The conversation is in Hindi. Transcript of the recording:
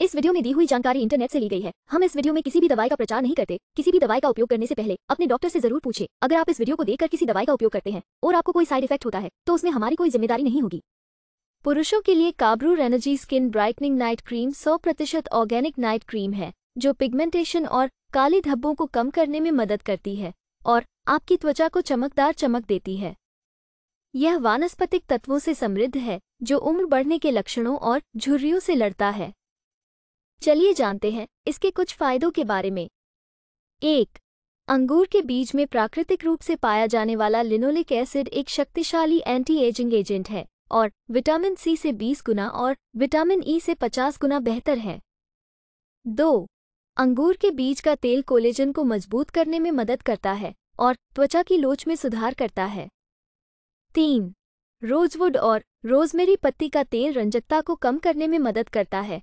इस वीडियो में दी हुई जानकारी इंटरनेट से ली गई है हम इस वीडियो में किसी भी दवाई का प्रचार नहीं करते किसी भी दवाई का उपयोग करने से पहले अपने डॉक्टर से जरूर पूछे अगर आप इस वीडियो को देखकर किसी दवाई का उपयोग करते हैं और आपको कोई साइड इफेक्ट होता है तो उसमें हमारी कोई जिम्मेदारी नहीं होगी पुरुषों के लिए काबरू energy skin brightening night cream सौ प्रतिशत ऑर्गेनिक नाइट क्रीम है जो पिगमेंटेशन और काले धब्बों को कम करने में मदद करती है और आपकी त्वचा को चमकदार चमक देती है यह वानस्पतिक तत्वों से समृद्ध है जो उम्र बढ़ने के लक्षणों और झुर्रियों से लड़ता है चलिए जानते हैं इसके कुछ फायदों के बारे में एक अंगूर के बीज में प्राकृतिक रूप से पाया जाने वाला लिनोलिक एसिड एक शक्तिशाली एंटी एजिंग एजेंट है और विटामिन सी से 20 गुना और विटामिन ई e से 50 गुना बेहतर है दो अंगूर के बीज का तेल कोलेजन को मजबूत करने में मदद करता है और त्वचा की लोच में सुधार करता है तीन रोजवुड और रोजमेरी पत्ती का तेल रंजकता को कम करने में मदद करता है